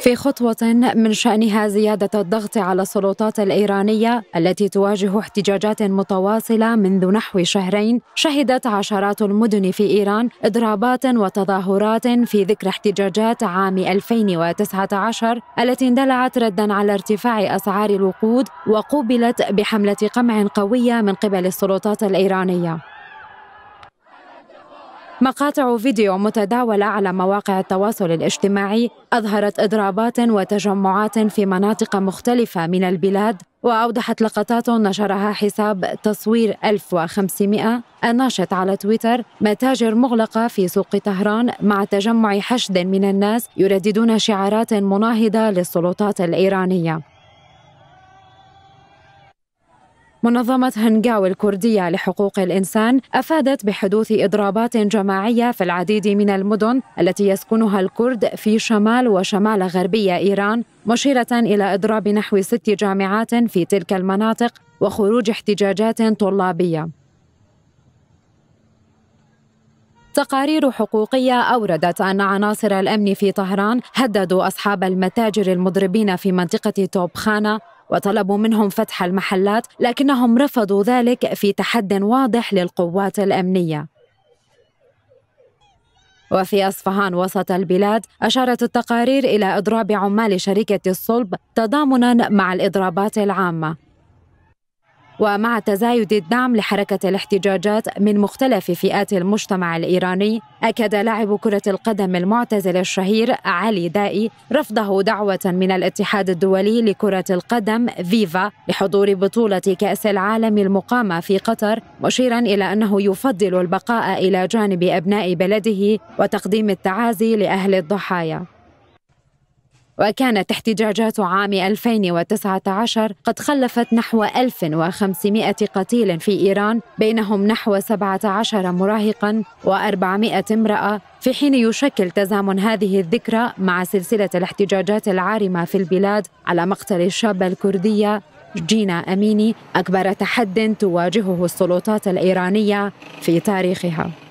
في خطوة من شأنها زيادة الضغط على السلطات الإيرانية التي تواجه احتجاجات متواصلة منذ نحو شهرين شهدت عشرات المدن في إيران إضرابات وتظاهرات في ذكرى احتجاجات عام 2019 التي اندلعت ردا على ارتفاع أسعار الوقود وقوبلت بحملة قمع قوية من قبل السلطات الإيرانية مقاطع فيديو متداولة على مواقع التواصل الاجتماعي أظهرت إضرابات وتجمعات في مناطق مختلفة من البلاد وأوضحت لقطات نشرها حساب تصوير 1500 الناشط على تويتر متاجر مغلقة في سوق طهران مع تجمع حشد من الناس يرددون شعارات مناهضة للسلطات الإيرانية منظمة هنغاو الكردية لحقوق الإنسان أفادت بحدوث إضرابات جماعية في العديد من المدن التي يسكنها الكرد في شمال وشمال غربي إيران مشيرة إلى إضراب نحو ست جامعات في تلك المناطق وخروج احتجاجات طلابية تقارير حقوقية أوردت أن عناصر الأمن في طهران هددوا أصحاب المتاجر المضربين في منطقة توبخانة وطلبوا منهم فتح المحلات لكنهم رفضوا ذلك في تحد واضح للقوات الامنيه وفي اصفهان وسط البلاد اشارت التقارير الى اضراب عمال شركه الصلب تضامنا مع الاضرابات العامه ومع تزايد الدعم لحركة الاحتجاجات من مختلف فئات المجتمع الإيراني أكد لاعب كرة القدم المعتزل الشهير علي دائي رفضه دعوة من الاتحاد الدولي لكرة القدم فيفا لحضور بطولة كأس العالم المقامة في قطر مشيرا إلى أنه يفضل البقاء إلى جانب أبناء بلده وتقديم التعازي لأهل الضحايا وكانت احتجاجات عام 2019 قد خلفت نحو 1500 قتيل في إيران بينهم نحو 17 مراهقا و400 امرأة في حين يشكل تزامن هذه الذكرى مع سلسلة الاحتجاجات العارمة في البلاد على مقتل الشابة الكردية جينا أميني أكبر تحد تواجهه السلطات الإيرانية في تاريخها